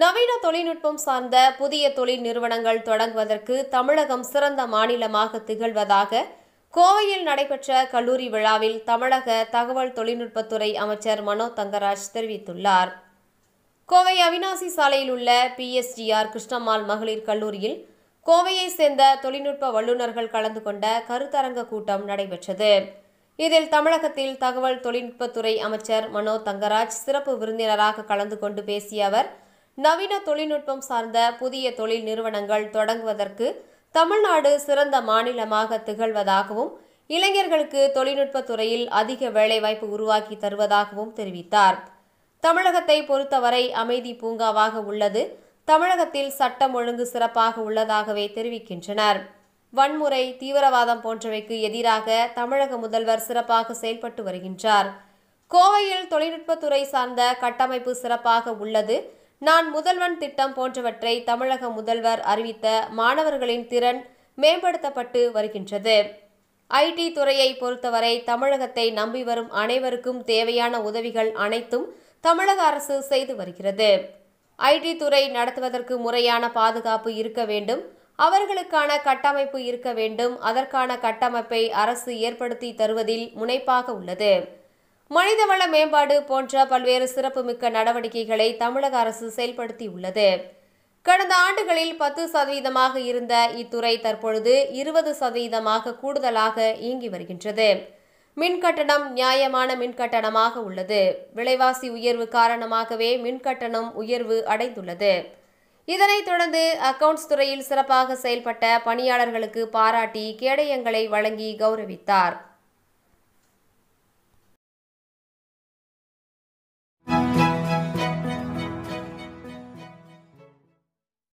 நவீன தொழில்நுட்பம் சார்ந்த புதிய தொழில் நிறுவனங்கள் தொடங்குவதற்கு தமிழகம் சிறந்த மாநிலமாக திகழ்வதாக கோவையில் நடைபெற்ற கல்லூரி விழாவில் தமிழக தகவல் தொழில்நுட்பத்துறை அமைச்சர் மனோ தங்கராஜ் தெரிவித்துள்ளார் கோவை அவினாசி சாலையில் உள்ள பிஎஸ்டிஆர் கிருஷ்ணம்மாள் மகளிர் கல்லூரியில் கோவையை சேர்ந்த தொழில்நுட்ப வல்லுநர்கள் கலந்து கொண்ட கருத்தரங்க கூட்டம் நடைபெற்றது இதில் தமிழகத்தில் தகவல் தொழில்நுட்பத்துறை அமைச்சர் மனோ தங்கராஜ் சிறப்பு விருந்தினராக கலந்து கொண்டு பேசிய அவர் நவீன தொழில்நுட்பம் சார்ந்த புதிய தொழில் நிறுவனங்கள் தொடங்குவதற்கு தமிழ்நாடு சிறந்த மாநிலமாக திகழ்வதாகவும் இளைஞர்களுக்கு தொழில்நுட்பத் துறையில் அதிக வேலைவாய்ப்பு உருவாக்கி தருவதாகவும் தெரிவித்தார் தமிழகத்தை பொறுத்தவரை அமைதி பூங்காவாக உள்ளது தமிழகத்தில் சட்டம் ஒழுங்கு சிறப்பாக உள்ளதாகவே தெரிவிக்கின்றனர் வன்முறை தீவிரவாதம் போன்றவைக்கு எதிராக தமிழக முதல்வர் சிறப்பாக செயல்பட்டு வருகின்றார் கோவையில் தொழில்நுட்பத்துறை சார்ந்த கட்டமைப்பு சிறப்பாக உள்ளது நான் முதல்வன் திட்டம் போன்றவற்றை தமிழக முதல்வர் அறிவித்த மாணவர்களின் திறன் மேம்படுத்தப்பட்டு வருகின்றது ஐடி துறையை பொறுத்தவரை தமிழகத்தை நம்பி வரும் அனைவருக்கும் தேவையான உதவிகள் அனைத்தும் தமிழக அரசு செய்து வருகிறது ஐடி துறை நடத்துவதற்கு முறையான பாதுகாப்பு இருக்க வேண்டும் அவர்களுக்கான கட்டமைப்பு இருக்க வேண்டும் அதற்கான கட்டமைப்பை அரசு ஏற்படுத்தி தருவதில் முனைப்பாக உள்ளது மனிதவள மேம்பாடு போன்ற பல்வேறு சிறப்புமிக்க நடவடிக்கைகளை தமிழக அரசு செயல்படுத்தியுள்ளது கடந்த ஆண்டுகளில் பத்து சதவீதமாக இருந்த இத்துறை தற்பொழுது இருபது சதவீதமாக கூடுதலாக இயங்கி வருகின்றது மின்கட்டணம் நியாயமான மின்கட்டணமாக உள்ளது விலைவாசி உயர்வு காரணமாகவே மின்கட்டணம் உயர்வு அடைந்துள்ளது இதனைத் தொடர்ந்து அக்கவுண்ட்ஸ் துறையில் சிறப்பாக செயல்பட்ட பணியாளர்களுக்கு பாராட்டி கேடயங்களை வழங்கி கௌரவித்தார்